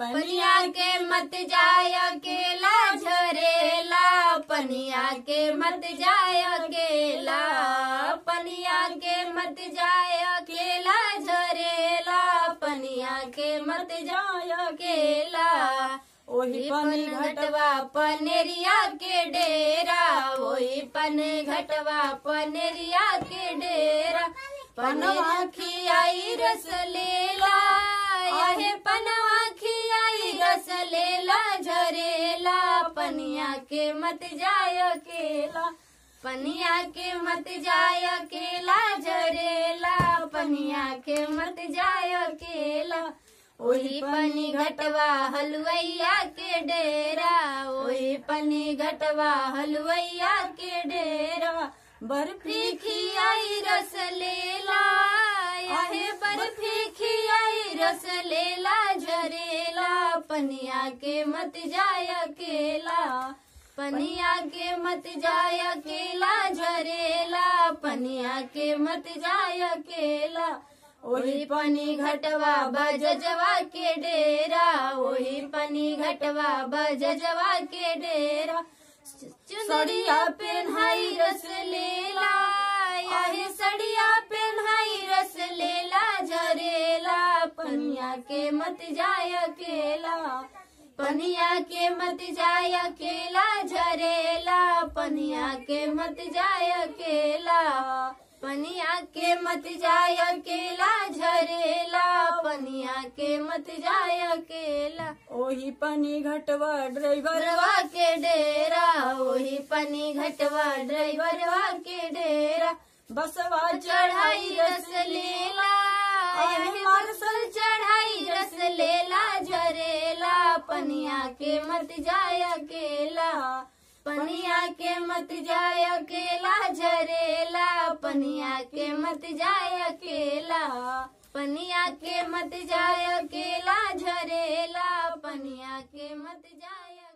पनिया के मत जाय अकेला झरेला पनिया के मत जाय अकेला पनिया के मत जाय अकेला झरेला पनिया के मत जाय अकेला वही पन घटवा पनेरिया के डेरा वही पन घटवा पनेरिया के डेरा पनवा की आई रस लेला पनवा के मत जायो केला पनिया के मत जायो केला जरेला पनिया के मत जायो केला ओही पनी घटवा हलवैया के डेरा ओही पनी घटवा हलवैया के डेरा बर्फी खियाई रस लेला आहे बर्फी खियाई रस लेला जरेला पनिया के मत जाय केला पनिया के मत जाय अकेला झरेला पनिया के मत जाय अकेला वही पनी घटवा बजवा के डेरा वही पनी घटवा बजवा के डेरा सड़िया पेन्हाई रस लेला यही सड़िया पेन्हाई रस लेला झरेला पनिया के मत जाय अकेला पनिया के मत जाय अकेला झरेला पनिया के मत जाय अकेला पनिया के मत जाय अकेला झरेला पनिया के मत जाय अकेला ओही पनी घटवा ड्राइवरवा के डेरा ओही पनी घटवा ड्राइवरवा के डेरा बसवा चढ़ाई रस लेला मार्शल चढ़ाई रस ले पनिया के मत जाय अकेला पनिया के मत जाय अकेला झरेला पनिया के मत जाय अकेला पनिया के मत जाय अकेला झरेला पनिया के मत जाय